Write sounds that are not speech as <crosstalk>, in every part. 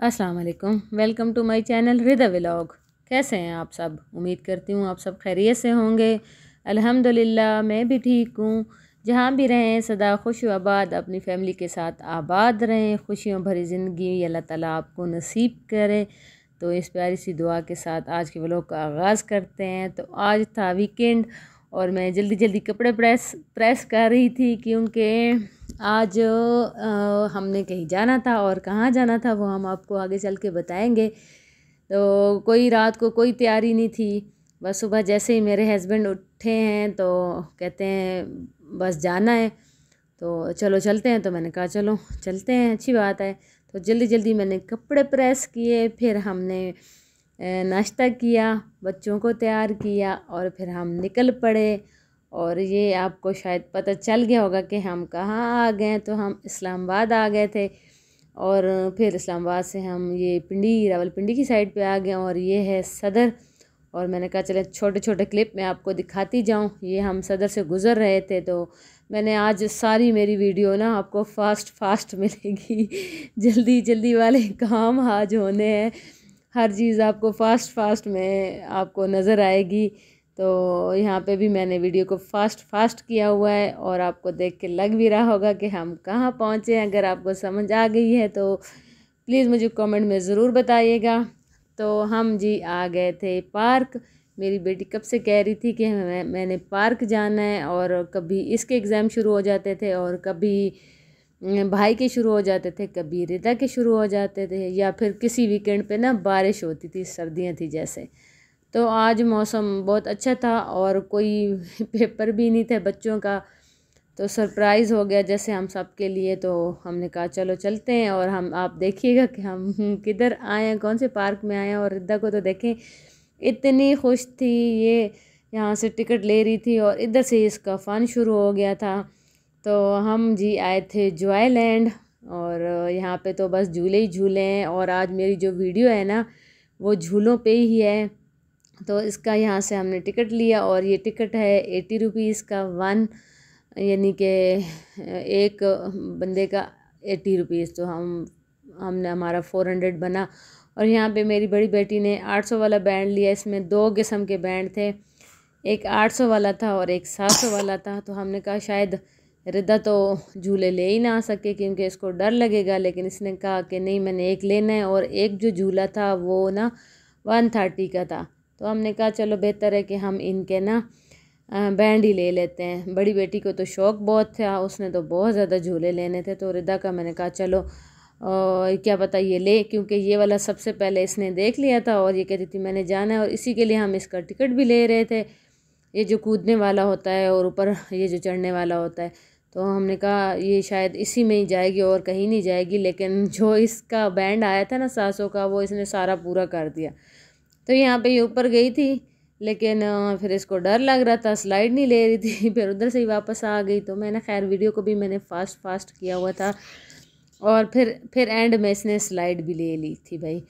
अस्सलाम वालेकुम welcome to my channel Hriday vlog कैसे हैं आप सब उम्मीद करती हूँ आप सब खैरियत से होंगे अल्हम्दुलिल्लाह मैं भी ठीक हूँ जहाँ भी रहें सदा खुश आबाद अपनी फैमिली के साथ आबाद रहें खुशियों भरी ज़िंदगी अल्लाह ताला आपको नसीब करे तो इस प्यारी सी दुआ के साथ आज के व्लॉग का आगाज़ करते हैं तो आज था वीकेंड और मैं जल्दी जल्दी कपड़े प्रेस प्रेस कर रही थी क्योंकि आज हमने कहीं जाना था और कहाँ जाना था वो हम आपको आगे चल के बताएँगे तो कोई रात को कोई तैयारी नहीं थी बस सुबह जैसे ही मेरे हस्बैंड उठे हैं तो कहते हैं बस जाना है तो चलो चलते हैं तो मैंने कहा चलो चलते हैं अच्छी बात है तो जल्दी जल्दी मैंने कपड़े प्रेस किए फिर हमने नाश्ता किया बच्चों को तैयार किया और फिर हम निकल पड़े और ये आपको शायद पता चल गया होगा कि हम कहाँ आ गए तो हम इस्लामाबाद आ गए थे और फिर इस्लामाबाद से हम ये पिंडी रावलपिंडी की साइड पे आ गए और ये है सदर और मैंने कहा चले छोटे छोटे क्लिप मैं आपको दिखाती जाऊँ ये हम सदर से गुज़र रहे थे तो मैंने आज सारी मेरी वीडियो ना आपको फास्ट फास्ट मिलेगी <laughs> जल्दी जल्दी वाले काम आज होने हैं हर चीज़ आपको फास्ट फास्ट में आपको नज़र आएगी तो यहाँ पे भी मैंने वीडियो को फास्ट फास्ट किया हुआ है और आपको देख के लग भी रहा होगा कि हम कहाँ पहुँचे अगर आपको समझ आ गई है तो प्लीज़ मुझे कमेंट में ज़रूर बताइएगा तो हम जी आ गए थे पार्क मेरी बेटी कब से कह रही थी कि मैं मैंने पार्क जाना है और कभी इसके एग्ज़ाम शुरू हो जाते थे और कभी अं, भाई के शुरू हो जाते थे कभी रिदा के शुरू हो जाते थे या फिर किसी वीकेंड पे ना बारिश होती थी सर्दियाँ थी जैसे तो आज मौसम बहुत अच्छा था और कोई <laughs> पेपर भी नहीं थे बच्चों का तो सरप्राइज़ हो गया जैसे हम सब के लिए तो हमने कहा चलो चलते हैं और हम आप देखिएगा कि हम <laughs> किधर आए हैं कौन से पार्क में आए हैं और रिद्धा को तो देखें इतनी खुश थी ये यहाँ से टिकट ले रही थी और इधर से इसका फ़न शुरू हो गया था तो हम जी आए थे जॉय लैंड और यहाँ पे तो बस झूले ही झूले हैं और आज मेरी जो वीडियो है ना वो झूलों पे ही है तो इसका यहाँ से हमने टिकट लिया और ये टिकट है एटी रुपीज़ का वन यानी कि एक बंदे का एटी रुपीज़ तो हम हमने हमारा फ़ोर हंड्रेड बना और यहाँ पे मेरी बड़ी बेटी ने आठ सौ वाला बैंड लिया इसमें दो किस्म के बैंड थे एक आठ सौ वाला था और एक सात सौ वाला था तो हमने कहा शायद रिदा तो झूले ले ही ना आ सके क्योंकि इसको डर लगेगा लेकिन इसने कहा कि नहीं मैंने एक लेना है और एक जो झूला था वो ना वन थर्टी का था तो हमने कहा चलो बेहतर है कि हम इनके ना बैंड ही ले लेते हैं बड़ी बेटी को तो शौक़ बहुत था उसने तो बहुत ज़्यादा झूले लेने थे तो रिदा का मैंने कहा चलो और क्या पता ये ले क्योंकि ये वाला सबसे पहले इसने देख लिया था और ये कहती थी मैंने जाना है और इसी के लिए हम इसका टिकट भी ले रहे थे ये जो कूदने वाला होता है और ऊपर ये जो चढ़ने वाला होता है तो हमने कहा ये शायद इसी में ही जाएगी और कहीं नहीं जाएगी लेकिन जो इसका बैंड आया था ना सासों का वो इसने सारा पूरा कर दिया तो यहाँ पे ये ऊपर गई थी लेकिन फिर इसको डर लग रहा था स्लाइड नहीं ले रही थी <laughs> फिर उधर से ही वापस आ गई तो मैंने खैर वीडियो को भी मैंने फास्ट फास्ट किया हुआ था और फिर फिर एंड में इसने स्लाइड भी ले ली थी भाई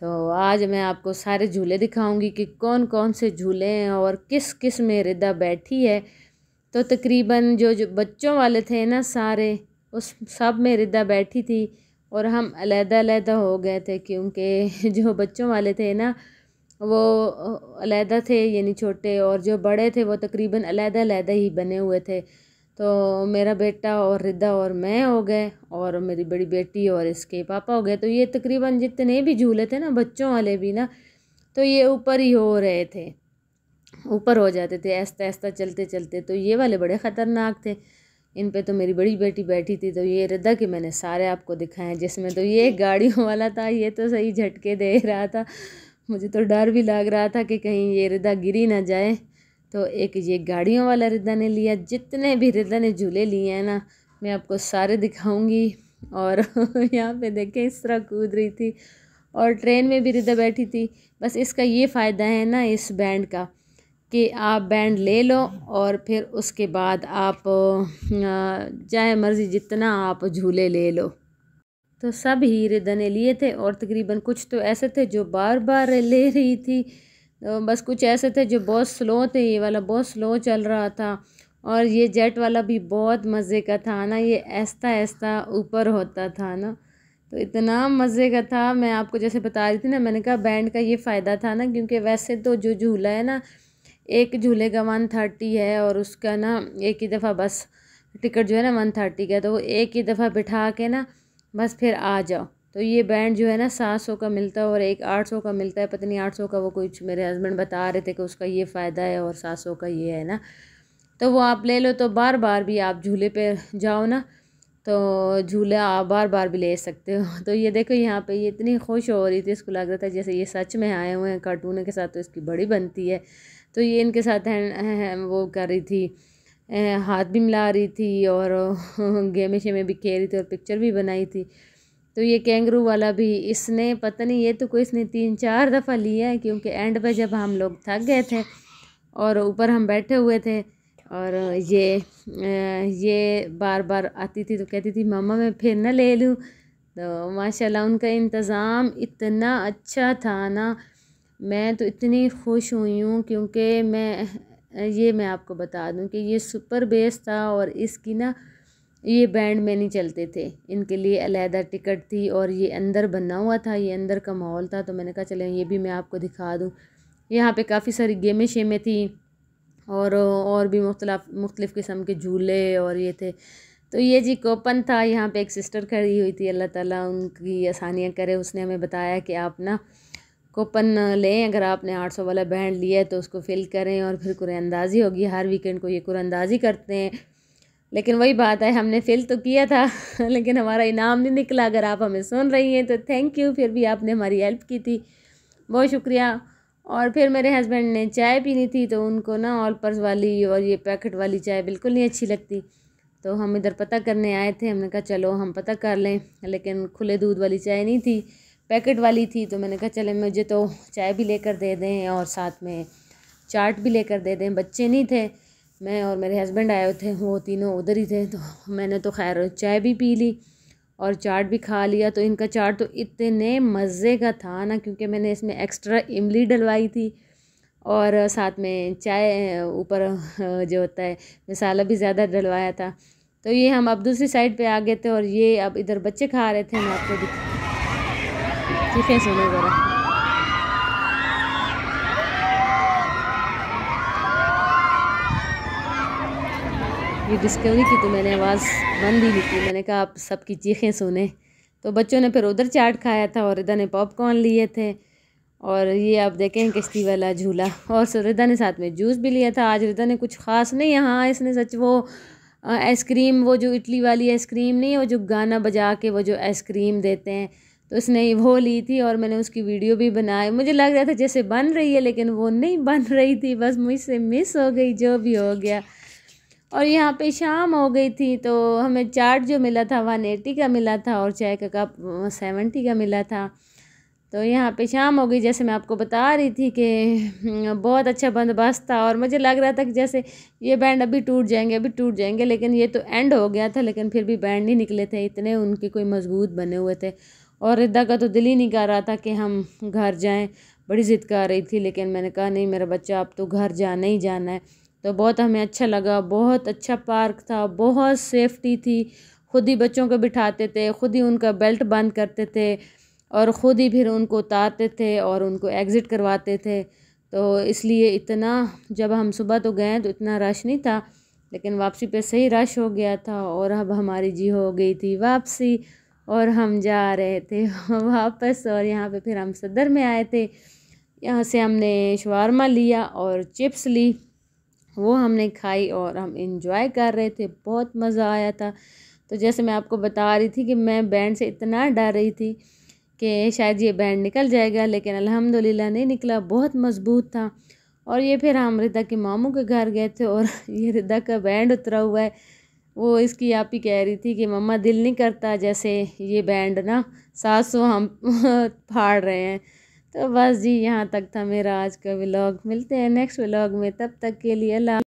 तो आज मैं आपको सारे झूले दिखाऊंगी कि कौन कौन से झूले हैं और किस किस में रिदा बैठी है तो तकरीबन जो जो बच्चों वाले थे ना सारे उस सब में रिदा बैठी थी और हम अलहदा अलहदा हो गए थे क्योंकि <laughs> जो बच्चों वाले थे ना वो अलग थे यानी छोटे और जो बड़े थे वो तकरीबन अलग अलग ही बने हुए थे तो मेरा बेटा और रिदा और मैं हो गए और मेरी बड़ी बेटी और इसके पापा हो गए तो ये तकरीबन जितने भी झूले थे ना बच्चों वाले भी ना तो ये ऊपर ही हो रहे थे ऊपर हो जाते थे ऐसा ऐसा चलते चलते तो ये वाले बड़े ख़तरनाक थे इन पे तो मेरी बड़ी बेटी बैठी थी तो ये रद्दा के मैंने सारे आपको दिखाए जिसमें तो ये गाड़ियों वाला था ये तो सही झटके दे रहा था मुझे तो डर भी लग रहा था कि कहीं ये रिदा गिरी ना जाए तो एक ये गाड़ियों वाला रिदा ने लिया जितने भी रिदा ने झूले लिए हैं ना मैं आपको सारे दिखाऊंगी और <laughs> यहाँ पे देखें इस तरह कूद रही थी और ट्रेन में भी रिदा बैठी थी बस इसका ये फ़ायदा है ना इस बैंड का कि आप बैंड ले लो और फिर उसके बाद आप चाहे मर्ज़ी जितना आप झूले ले लो तो सब हीरे दने लिए थे और तकरीबन कुछ तो ऐसे थे जो बार बार ले रही थी तो बस कुछ ऐसे थे जो बहुत स्लो थे ये वाला बहुत स्लो चल रहा था और ये जेट वाला भी बहुत मज़े का था ना ये ऐसा ऐसा ऊपर होता था ना तो इतना मज़े का था मैं आपको जैसे बता रही थी ना मैंने कहा बैंड का ये फ़ायदा था ना क्योंकि वैसे तो जो झूला है ना एक झूले का वन थर्टी है और उसका ना एक ही दफ़ा बस टिकट जो है ना वन थर्टी का तो वो एक ही दफ़ा बिठा के ना बस फिर आ जाओ तो ये बैंड जो है ना सात सौ का मिलता है और एक आठ सौ का मिलता है पता नहीं आठ सौ का वो कुछ मेरे हस्बैंड बता रहे थे कि उसका ये फ़ायदा है और सात सौ का ये है ना तो वो आप ले लो तो बार बार भी आप झूले पे जाओ ना तो झूला आप बार बार भी ले सकते हो <laughs> तो ये देखो यहाँ पे ये इतनी खुश हो रही थी इसको लग रहा था जैसे ये सच में आए हुए हैं कार्टून के साथ तो इसकी बड़ी बनती है तो ये इनके साथ हैं वो कर रही थी हाथ भी मिला रही थी और <laughs> गेमे शेमे भी खेल रही थी और पिक्चर भी बनाई थी तो ये कैंगरू वाला भी इसने पता नहीं ये तो कोई इसने तीन चार दफ़ा लिया है क्योंकि एंड पर जब हम लोग थक गए थे और ऊपर हम बैठे हुए थे और ये ये बार बार आती थी तो कहती थी मामा मैं फिर ना ले लूँ तो माशाल्लाह उनका इंतज़ाम इतना अच्छा था ना मैं तो इतनी खुश हुई हूँ क्योंकि मैं ये मैं आपको बता दूं कि ये सुपर बेस था और इसकी ना ये बैंड में नहीं चलते थे इनके लिए अलहदा टिकट थी और ये अंदर बना हुआ था ये अंदर का माहौल था तो मैंने कहा चले ये भी मैं आपको दिखा दूँ यहाँ पर काफ़ी सारी गेमें शेमें थी और और भी मुख्तलाफ मुख्तलिफ़ किस्म के झूले और ये थे तो ये जी कोपन था यहाँ पे एक सिस्टर खड़ी हुई थी अल्लाह ताला उनकी आसानियाँ करे उसने हमें बताया कि आप ना कूपन लें अगर आपने आठ सौ वाला बैंड लिया है तो उसको फिल करें और फिर कुरअंदाज़ी होगी हर वीकेंड को ये कुरअंदाज़ी करते हैं लेकिन वही बात है हमने फिल तो किया था <laughs> लेकिन हमारा इनाम नहीं निकला अगर आप हमें सुन रही हैं तो थैंक यू फिर भी आपने हमारी हेल्प की थी बहुत शुक्रिया और फिर मेरे हस्बैंड ने चाय पीनी थी तो उनको ना ऑल पर्स वाली और ये पैकेट वाली चाय बिल्कुल नहीं अच्छी लगती तो हम इधर पता करने आए थे हमने कहा चलो हम पता कर लें लेकिन खुले दूध वाली चाय नहीं थी पैकेट वाली थी तो मैंने कहा चले मुझे तो चाय भी लेकर दे दें और साथ में चाट भी लेकर दे दें बच्चे नहीं थे मैं और मेरे हस्बैंड आए थे वो तीनों उधर ही थे तो मैंने तो खैर चाय भी पी ली और चाट भी खा लिया तो इनका चाट तो इतने मज़े का था ना क्योंकि मैंने इसमें एक्स्ट्रा इमली डलवाई थी और साथ में चाय ऊपर जो होता है मसाला भी ज़्यादा डलवाया था तो ये हम अब दूसरी साइड पे आ गए थे और ये अब इधर बच्चे खा रहे थे मैं आपको दिखा डिफेंस हो ज़रा ये डिस्कवरी की तो मैंने आवाज़ बंद ही नहीं की मैंने कहा आप सबकी चीखें सुने तो बच्चों ने फिर उधर चाट खाया था और रिदा ने पॉपकॉर्न लिए थे और ये आप देखें किश्ती वाला झूला और रिदा ने साथ में जूस भी लिया था आज रिदा ने कुछ ख़ास नहीं हाँ इसने सच वो आइसक्रीम वो जो इटली वाली आइसक्रीम नहीं वो जो गाना बजा के वो जो आइसक्रीम देते हैं तो उसने वो ली थी और मैंने उसकी वीडियो भी बनाई मुझे लग रहा था जैसे बन रही है लेकिन वो नहीं बन रही थी बस मुझसे मिस हो गई जो भी हो गया और यहाँ पे शाम हो गई थी तो हमें चार्ट जो मिला था वन एटी का मिला था और चाय का कप सेवेंटी का मिला था तो यहाँ पे शाम हो गई जैसे मैं आपको बता रही थी कि हम्म, बहुत अच्छा बंदोबस्त था और मुझे लग रहा था कि जैसे ये बैंड अभी टूट जाएंगे अभी टूट जाएंगे लेकिन ये तो एंड हो गया था लेकिन फिर भी बैंड नहीं निकले थे इतने उनके कोई मजबूत बने हुए थे और रिद्दा का तो दिल ही नहीं कर रहा था कि हम घर जाएं बड़ी ज़िद कर रही थी लेकिन मैंने कहा नहीं मेरा बच्चा अब तो घर जाना ही जाना है तो बहुत हमें अच्छा लगा बहुत अच्छा पार्क था बहुत सेफ्टी थी खुद ही बच्चों को बिठाते थे खुद ही उनका बेल्ट बंद करते थे और ख़ुद ही फिर उनको उतारते थे और उनको एग्ज़िट करवाते थे तो इसलिए इतना जब हम सुबह तो गए तो इतना रश नहीं था लेकिन वापसी पे सही रश हो गया था और अब हमारी जी हो गई थी वापसी और हम जा रहे थे <laughs> वापस और यहाँ पे फिर हम सदर में आए थे यहाँ से हमने शवारमा लिया और चिप्स ली वो हमने खाई और हम इंजॉय कर रहे थे बहुत मज़ा आया था तो जैसे मैं आपको बता रही थी कि मैं बैंड से इतना डर रही थी कि शायद ये बैंड निकल जाएगा लेकिन अल्हम्दुलिल्लाह नहीं निकला बहुत मज़बूत था और ये फिर हम रिदा के मामू के घर गए थे और <laughs> ये रिदा का बैंड उतरा हुआ है वो इसकी आप ही कह रही थी कि मम्मा दिल नहीं करता जैसे ये बैंड ना सात सौ हम <laughs> फाड़ रहे हैं तो बस जी यहाँ तक था मेरा आज का व्लॉग मिलते हैं नेक्स्ट व्लॉग में तब तक के लिए अल्लाह